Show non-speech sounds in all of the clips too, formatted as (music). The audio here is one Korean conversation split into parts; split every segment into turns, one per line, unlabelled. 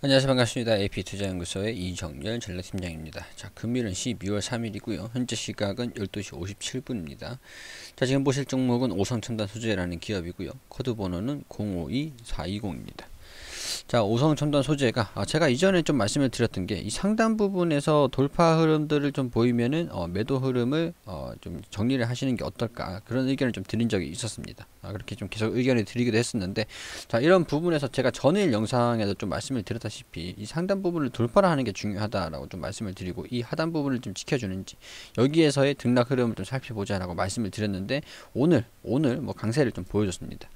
안녕하세요 반갑습니다. AP투자연구소의 이정열 전략팀장입니다. 자 금일은 12월 3일이고요. 현재 시각은 12시 57분입니다. 자 지금 보실 종목은 오성첨단 소재라는 기업이고요. 코드 번호는 052420입니다. 자, 오성 첨단 소재가 아, 제가 이전에 좀 말씀을 드렸던 게 이 상단 부분에서 돌파 흐름들을 좀 보이면은 어, 매도 흐름을 어, 좀 정리를 하시는 게 어떨까 그런 의견을 좀 드린 적이 있었습니다. 아, 그렇게 좀 계속 의견을 드리기도 했었는데 자, 이런 부분에서 제가 전일 영상에서 좀 말씀을 드렸다시피 이 상단 부분을 돌파를 하는 게 중요하다라고 좀 말씀을 드리고 이 하단 부분을 좀 지켜주는지 여기에서의 등락 흐름을 좀 살펴보자라고 말씀을 드렸는데 오늘 오늘 뭐 강세를 좀 보여줬습니다.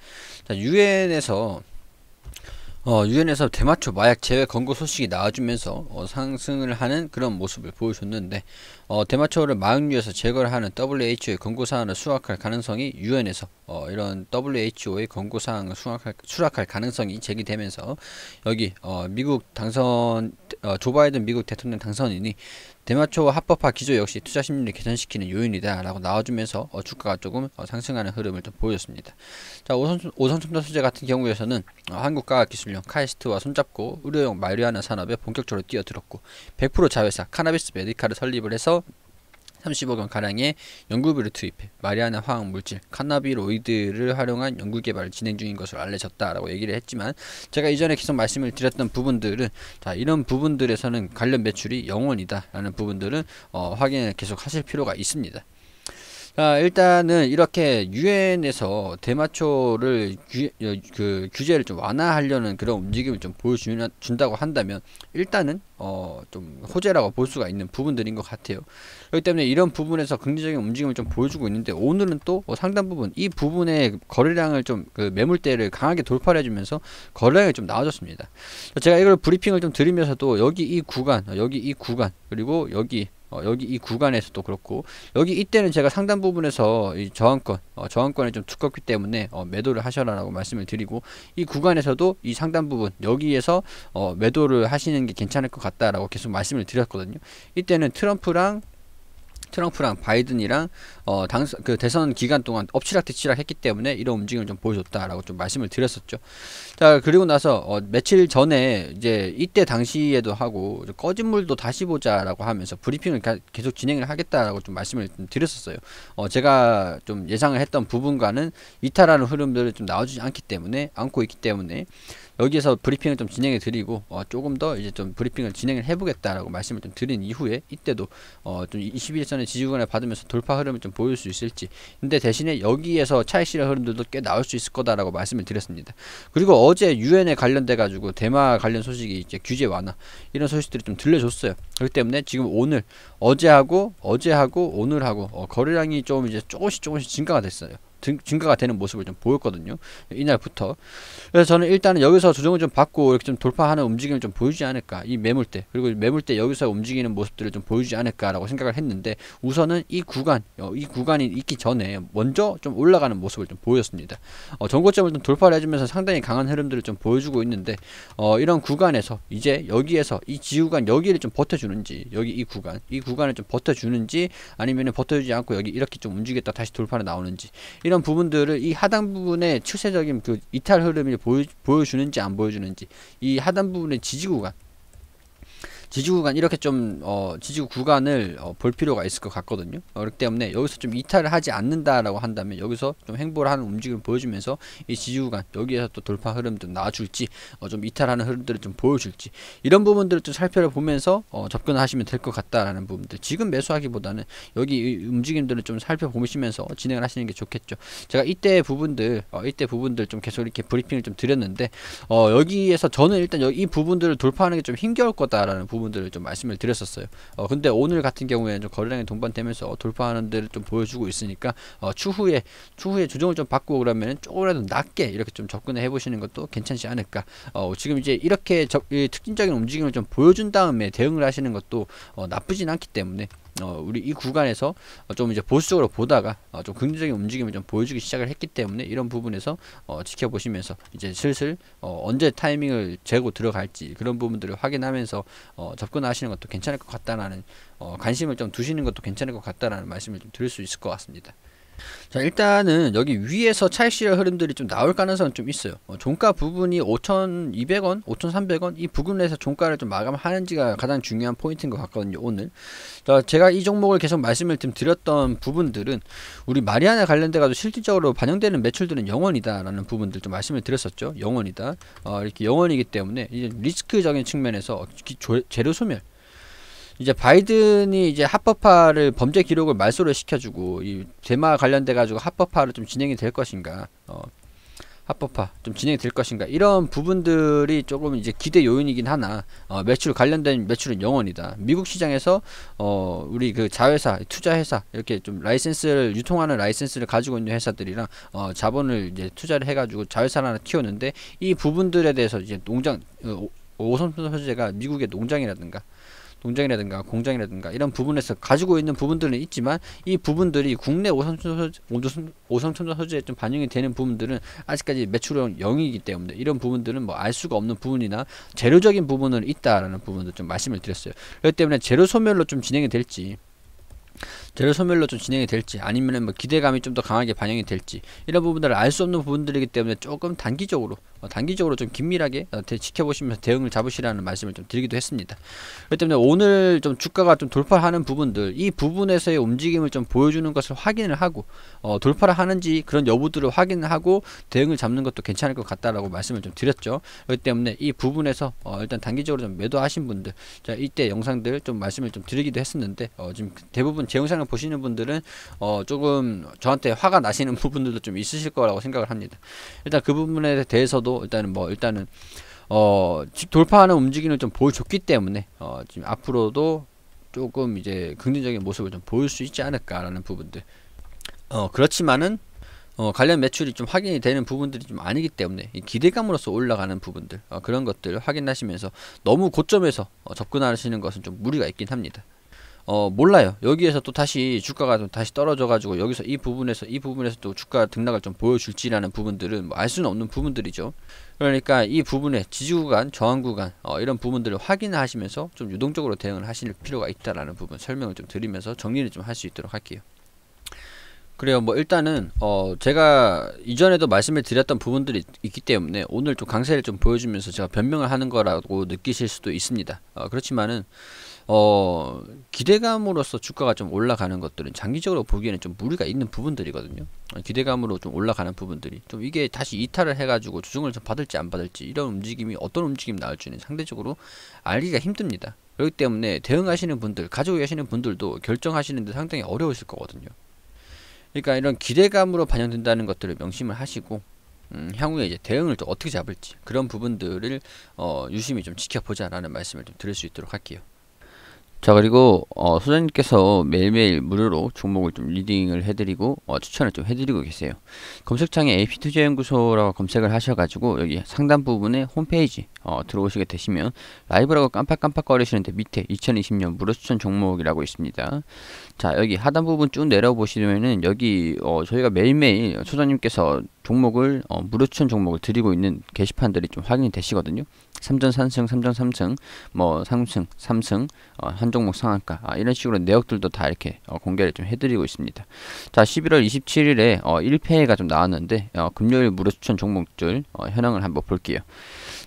자, 유엔에서 어, 유엔에서 대마초 마약 제외 권고 소식이 나와주면서 어, 상승을 하는 그런 모습을 보여줬는데 어, 대마초를 마약류에서 제거를 하는 WHO의 권고 사항을 수락할 가능성이 유엔에서 어, 이런 WHO의 권고 사항을 수락할, 수락할 가능성이 제기되면서 여기 어, 미국 당선 어, 조 바이든 미국 대통령 당선인이 대마초와 합법화 기조 역시 투자 심리를 개선시키는 요인이다라고 나와주면서 어, 주가가 조금 어, 상승하는 흐름을 좀 보여줬습니다. 자 오선, 오선 소재 같은 경우에서는 어, 한국과학 기술령 카이스트와 손잡고 의료용 마리아나 산업에 본격적으로 뛰어들었고 100% 자회사 카나비스 메디카를 설립을 해서 30억 원 가량의 연구비를 투입해 마리아나 화학 물질 카나비로이드를 활용한 연구 개발을 진행 중인 것으로 알려졌다라고 얘기를 했지만 제가 이전에 계속 말씀을 드렸던 부분들은 자 이런 부분들에서는 관련 매출이 영원이다라는 부분들은 어, 확인을 계속 하실 필요가 있습니다. 자, 일단은 이렇게 유엔에서 대마초를 규, 어, 그 규제를 좀 완화하려는 그런 움직임을 좀 보여준다고 한다면 일단은 어, 좀 호재라고 볼 수가 있는 부분들인 것 같아요. 그렇기 때문에 이런 부분에서 긍정적인 움직임을 좀 보여주고 있는데 오늘은 또 뭐 상당 부분 이 부분의 거래량을 좀그 매물대를 강하게 돌파를 해주면서 거래량이 좀 나아졌습니다. 제가 이걸 브리핑을 좀 드리면서도 여기 이 구간, 여기 이 구간 그리고 여기 어, 여기 이 구간에서도 그렇고 여기 이때는 제가 상단 부분에서 이 저항권 어, 저항권에좀 두껍기 때문에 어, 매도를 하셔라라고 말씀을 드리고 이 구간에서도 이 상단 부분 여기에서 어, 매도를 하시는 게 괜찮을 것 같다라고 계속 말씀을 드렸거든요. 이때는 트럼프랑 트럼프랑 바이든이랑 어, 당선 그 대선 기간 동안 엎치락뒤치락 했기 때문에 이런 움직임을 좀 보여줬다라고 좀 말씀을 드렸었죠. 자 그리고 나서 어, 며칠 전에 이제 이때 당시에도 하고 꺼진 물도 다시 보자라고 하면서 브리핑을 가, 계속 진행을 하겠다라고 좀 말씀을 좀 드렸었어요. 어, 제가 좀 예상을 했던 부분과는 이탈하는 흐름들을좀 나와주지 않기 때문에 안고 있기 때문에. 여기에서 브리핑을 좀 진행해 드리고 어, 조금 더 이제 좀 브리핑을 진행을 해보겠다라고 말씀을 좀 드린 이후에 이때도 어, 좀 21선의 지지구을 받으면서 돌파 흐름을 좀 보일 수 있을지 근데 대신에 여기에서 차익실현 흐름들도 꽤 나올 수 있을 거다라고 말씀을 드렸습니다. 그리고 어제 유엔에 관련돼 가지고 대마 관련 소식이 이제 규제 완화 이런 소식들이 좀 들려줬어요. 그렇기 때문에 지금 오늘 어제하고 어제하고 오늘하고 어, 거래량이 좀 이제 조금씩 조금씩 증가가 됐어요. 증가가 되는 모습을 좀 보였거든요. 이날부터. 그래서 저는 일단은 여기서 조정을 좀 받고 이렇게 좀 돌파하는 움직임을 좀 보이지 않을까. 이 매물대. 그리고 매물대 여기서 움직이는 모습들을 좀 보이지 않을까라고 생각을 했는데 우선은 이 구간, 어, 이 구간이 있기 전에 먼저 좀 올라가는 모습을 좀 보였습니다. 어, 전고점을 좀 돌파를 해주면서 상당히 강한 흐름들을 좀 보여주고 있는데 어, 이런 구간에서 이제 여기에서 이 지구간 여기를 좀 버텨주는지 여기 이 구간 이 구간을 좀 버텨주는지 아니면 버텨주지 않고 여기 이렇게 좀 움직였다 다시 돌파를 나오는지 이런 이런 부분들을 이 하단 부분의 추세적인 그 이탈 흐름을 보여, 보여주는지 안 보여주는지 이 하단 부분의 지지구간 지지구 간 이렇게 좀 어, 지지구 구간을 어, 볼 필요가 있을 것 같거든요. 어, 그렇기 때문에 여기서 좀 이탈을 하지 않는다라고 한다면 여기서 좀 행보를 하는 움직임을 보여주면서 이 지지구 간 여기에서 또 돌파 흐름도 나와줄지 어, 좀 이탈하는 흐름들을 좀 보여줄지 이런 부분들을 좀 살펴보면서 어, 접근하시면 될 것 같다라는 부분들 지금 매수하기보다는 여기 움직임들을 좀 살펴보시면서 진행을 하시는 게 좋겠죠. 제가 이때 부분들 어, 이때 부분들 좀 계속 이렇게 브리핑을 좀 드렸는데 어, 여기에서 저는 일단 이 부분들을 돌파하는 게 좀 힘겨울 거다라는 부분 부분들을 좀 말씀을 드렸었어요. 어, 근데 오늘 같은 경우에는 좀 거래량이 동반되면서 돌파하는 데를 좀 보여주고 있으니까 어, 추후에 추후에 조정을 좀 받고 그러면 조금이라도 낮게 이렇게 좀 접근해 보시는 것도 괜찮지 않을까. 어, 지금 이제 이렇게 저, 특징적인 움직임을 좀 보여준 다음에 대응을 하시는 것도 어, 나쁘진 않기 때문에 어, 우리 이 구간에서 좀 이제 보수적으로 보다가 어, 좀 긍정적인 움직임을 좀 보여주기 시작을 했기 때문에 이런 부분에서 어, 지켜보시면서 이제 슬슬 어, 언제 타이밍을 재고 들어갈지 그런 부분들을 확인하면서 어, 접근하시는 것도 괜찮을 것 같다라는 어, 관심을 좀 두시는 것도 괜찮을 것 같다라는 말씀을 좀 드릴 수 있을 것 같습니다. 자 일단은 여기 위에서 찰시의 흐름들이 좀 나올 가능성은 좀 있어요 어, 종가 부분이 5,200원 5,300원 이 부근에서 종가를 좀 마감하는지가 가장 중요한 포인트인 것 같거든요 오늘 자 제가 이 종목을 계속 말씀을 좀 드렸던 부분들은 우리 마리아나 관련돼 가지고 실질적으로 반영되는 매출들은 영원이다 라는 부분들 좀 말씀을 드렸었죠 영원이다 어, 이렇게 영원이기 때문에 이제 리스크적인 측면에서 어, 재료 소멸 이제 바이든이 이제 합법화를 범죄 기록을 말소를 시켜주고 이 대마 관련돼 가지고 합법화를 좀 진행이 될 것인가 어, 합법화 좀 진행이 될 것인가 이런 부분들이 조금 이제 기대 요인이긴 하나 어, 매출 관련된 매출은 영원이다 미국 시장에서 어, 우리 그 자회사 투자회사 이렇게 좀 라이센스를 유통하는 라이센스를 가지고 있는 회사들이랑 어, 자본을 이제 투자를 해가지고 자회사를 하나 키우는데 이 부분들에 대해서 이제 농장 어, 오선표 소재가 미국의 농장이라든가 농장이라든가 공장이라든가 이런 부분에서 가지고 있는 부분들은 있지만 이 부분들이 국내 오성첨가 소재에 좀 반영이 되는 부분들은 아직까지 매출은 0이기 때문에 이런 부분들은 뭐 알 수가 없는 부분이나 재료적인 부분은 있다라는 부분도 좀 말씀을 드렸어요. 그렇기 때문에 재료 소멸로 좀 진행이 될지 재료 소멸로 좀 진행이 될지 아니면 뭐 기대감이 좀 더 강하게 반영이 될지 이런 부분들을 알 수 없는 부분들이기 때문에 조금 단기적으로 어, 단기적으로 좀 긴밀하게 지켜보시면서 대응을 잡으시라는 말씀을 좀 드리기도 했습니다. 그렇기 때문에 오늘 좀 주가가 좀 돌파하는 부분들 이 부분에서의 움직임을 좀 보여주는 것을 확인을 하고 어, 돌파를 하는지 그런 여부들을 확인하고 대응을 잡는 것도 괜찮을 것 같다라고 말씀을 좀 드렸죠. 그렇기 때문에 이 부분에서 어, 일단 단기적으로 좀 매도하신 분들 자 이때 영상들 좀 말씀을 좀 드리기도 했었는데 어, 지금 대부분 제 영상을 보시는 분들은 어, 조금 저한테 화가 나시는 (laughs) 부분들도 좀 있으실 거라고 생각을 합니다. 일단 그 부분에 대해서도 않도 일단은 뭐 일단은 어 돌파하는 움직임을 좀 보여줬기 때문에 어 지금 앞으로도 조금 이제 긍정적인 모습을 좀 보일 수 있지 않을까라는 부분들 어 그렇지만은 어, 관련 매출이 좀 확인이 되는 부분들이 좀 아니기 때문에 기대감으로서 올라가는 부분들 어, 그런 것들을 확인하시면서 너무 고점에서 어, 접근하시는 것은 좀 무리가 있긴 합니다. 어 몰라요. 여기에서 또 다시 주가가 좀 다시 떨어져 가지고 여기서 이 부분에서 이 부분에서 또 주가 등락을 좀 보여줄지라는 부분들은 뭐알 수는 없는 부분들이죠. 그러니까 이 부분에 지지 구간, 저항 구간 어, 이런 부분들을 확인하시면서 좀 유동적으로 대응을 하실 필요가 있다라는 부분 설명을 좀 드리면서 정리를 좀 할 수 있도록 할게요. 그래요. 뭐 일단은 어 제가 이전에도 말씀을 드렸던 부분들이 있기 때문에 오늘 좀 강세를 좀 보여주면서 제가 변명을 하는 거라고 느끼실 수도 있습니다. 어 그렇지만은 어 기대감으로서 주가가 좀 올라가는 것들은 장기적으로 보기에는 좀 무리가 있는 부분들이거든요. 어, 기대감으로 좀 올라가는 부분들이 좀 이게 다시 이탈을 해가지고 조정을 좀 받을지 안 받을지 이런 움직임이 어떤 움직임 이 나올지는 상대적으로 알기가 힘듭니다. 그렇기 때문에 대응하시는 분들 가지고 계시는 분들도 결정하시는데 상당히 어려우실 거거든요. 그러니까 이런 기대감으로 반영된다는 것들을 명심을 하시고 음, 향후에 이제 대응을 또 어떻게 잡을지 그런 부분들을 어, 유심히 좀 지켜보자라는 말씀을 좀 드릴 수 있도록 할게요. 자 그리고 어, 소장님께서 매일매일 무료로 종목을 좀 리딩을 해드리고 어, 추천을 좀 해드리고 계세요 검색창에 AP투자연구소라고 검색을 하셔가지고 여기 상단 부분에 홈페이지 어, 들어오시게 되시면 라이브라고 깜빡깜빡 거리시는데 밑에 2020년 무료 추천 종목이라고 있습니다 자 여기 하단 부분 쭉 내려보시면은 여기 어, 저희가 매일매일 소장님께서 종목을 어, 무료 추천 종목을 드리고 있는 게시판들이 좀 확인이 되시거든요. 3전 3승, 3전 3승, 뭐 3승, 3승, 어, 한 종목 상한가 아, 이런 식으로 내역들도 다 이렇게 어, 공개를 좀 해드리고 있습니다. 자 11월 27일에 어, 1회가 좀 나왔는데 어, 금요일 무료 추천 종목들 어, 현황을 한번 볼게요.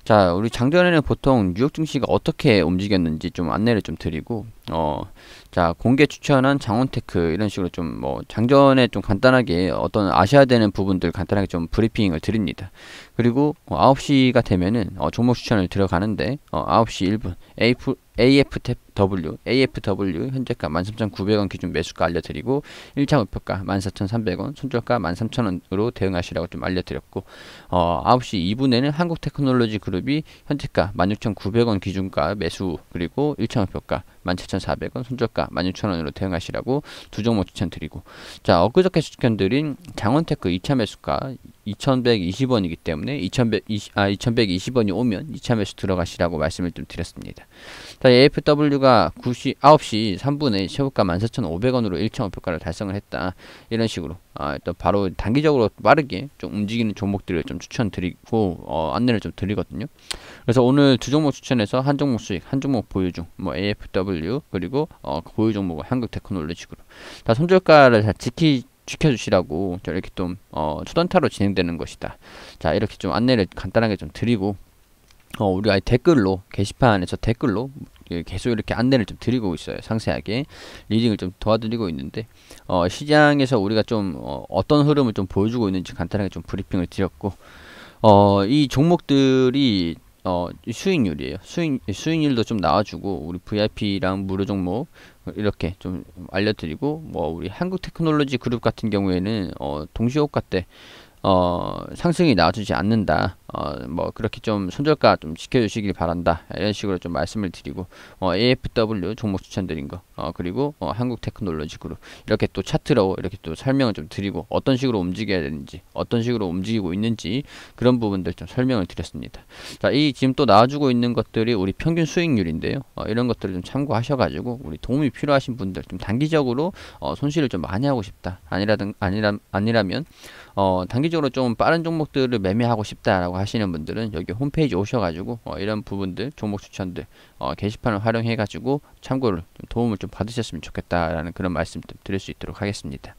자, 우리 작년에는 보통 뉴욕 증시가 어떻게 움직였는지 좀 안내를 좀 드리고, 어, 자, 공개 추천한 장원테크 이런 식으로 좀 뭐, 작전에 좀 간단하게 어떤 아셔야 되는 부분들 간단하게 좀 브리핑을 드립니다. 그리고 어, 9시가 되면은, 어, 종목 추천을 들어가는데, 어, 9시 1분, AF, AF 탭 W, AFW 현재가 13,900원 기준 매수가 알려드리고 1차 목표가 14,300원, 손절가 13,000원으로 대응하시라고 좀 알려드렸고 어, 9시 2분에는 한국테크놀로지 그룹이 현재가 16,900원 기준가 매수 그리고 1차 목표가 17,400원, 손절가 16,000원으로 대응하시라고 두 종목 추천드리고 자 엊그저께 추천드린 장원테크 2차 매수가 2,120원이기 때문에 2,120, 아, 2,120원이 오면 2차 매수 들어가시라고 말씀을 좀 드렸습니다. 자 AFW가 최가 9시, 9시 3분에 최고가 14,500원으로 1 5원평가를 달성을 했다. 이런 식으로 아, 또 바로 단기적으로 빠르게 좀 움직이는 종목들을 좀 추천드리고 어, 안내를 좀 드리거든요. 그래서 오늘 두 종목 추천해서 한 종목 수익, 한 종목 보유 중, 뭐 AFW 그리고 어, 그 보유 종목은 한국 테크놀로지로 식으다 손절가를 잘 지키 지켜주시라고 이렇게 좀 어, 초단타로 진행되는 것이다. 자 이렇게 좀 안내를 간단하게 좀 드리고 어, 우리 아이 댓글로 게시판에서 댓글로 예, 계속 이렇게 안내를 좀 드리고 있어요. 상세하게 리딩을 좀 도와드리고 있는데 어, 시장에서 우리가 좀 어, 떤 흐름을 좀 보여주고 있는지 간단하게 좀 브리핑을 드렸고 어, 이 종목들이 어, 수익률이에요. 수익 수익률도 좀 나와주고 우리 VIP랑 무료 종목 이렇게 좀 알려드리고 뭐 우리 한국 테크놀로지 그룹 같은 경우에는 어, 동시호가 때 어, 상승이 나와주지 않는다. 어, 뭐 그렇게 좀 손절가 좀 지켜주시길 바란다. 이런 식으로 좀 말씀을 드리고 어, AFW 종목 추천드린 거 어, 그리고 어, 한국 테크놀로지 그룹 이렇게 또 차트로 이렇게 또 설명을 좀 드리고 어떤 식으로 움직여야 되는지 어떤 식으로 움직이고 있는지 그런 부분들 좀 설명을 드렸습니다. 자, 이 지금 또 나와주고 있는 것들이 우리 평균 수익률인데요. 어, 이런 것들을 좀 참고하셔가지고 우리 도움이 필요하신 분들 좀 단기적으로 어, 손실을 좀 많이 하고 싶다. 아니라든 아니라 아니라면 어, 단기적으로 좀 빠른 종목들을 매매하고 싶다라고 하시는 분들은 여기 홈페이지 오셔가지고 어, 이런 부분들 종목 추천들 어, 게시판을 활용해가지고 참고를 좀 도움을 좀 받으셨으면 좋겠다라는 그런 말씀 드릴 수 있도록 하겠습니다.